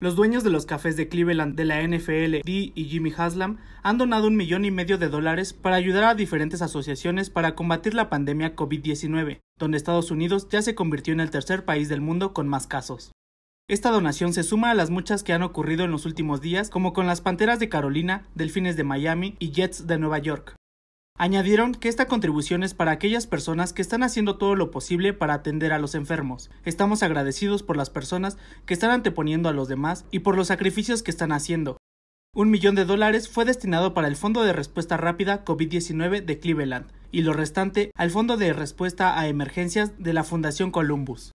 Los dueños de los cafés de Cleveland de la NFL, Dee y Jimmy Haslam, han donado un millón y medio de dólares para ayudar a diferentes asociaciones para combatir la pandemia COVID-19, donde Estados Unidos ya se convirtió en el tercer país del mundo con más casos. Esta donación se suma a las muchas que han ocurrido en los últimos días, como con las Panteras de Carolina, Delfines de Miami y Jets de Nueva York. Añadieron que esta contribución es para aquellas personas que están haciendo todo lo posible para atender a los enfermos. Estamos agradecidos por las personas que están anteponiendo a los demás y por los sacrificios que están haciendo. Un millón de dólares fue destinado para el Fondo de Respuesta Rápida COVID-19 de Cleveland y lo restante al Fondo de Respuesta a Emergencias de la Fundación Columbus.